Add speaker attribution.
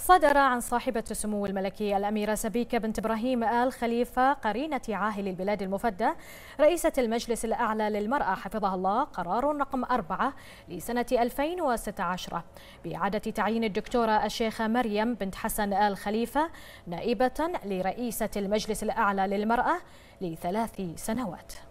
Speaker 1: صدر عن صاحبة السمو الملكي الأميرة سبيكة بنت إبراهيم آل خليفة قرينة عاهل البلاد المفدى رئيسة المجلس الأعلى للمرأة حفظها الله قرار رقم أربعة لسنة 2016 بإعادة تعيين الدكتورة الشيخة مريم بنت حسن آل خليفة نائبة لرئيسة المجلس الأعلى للمرأة لثلاث سنوات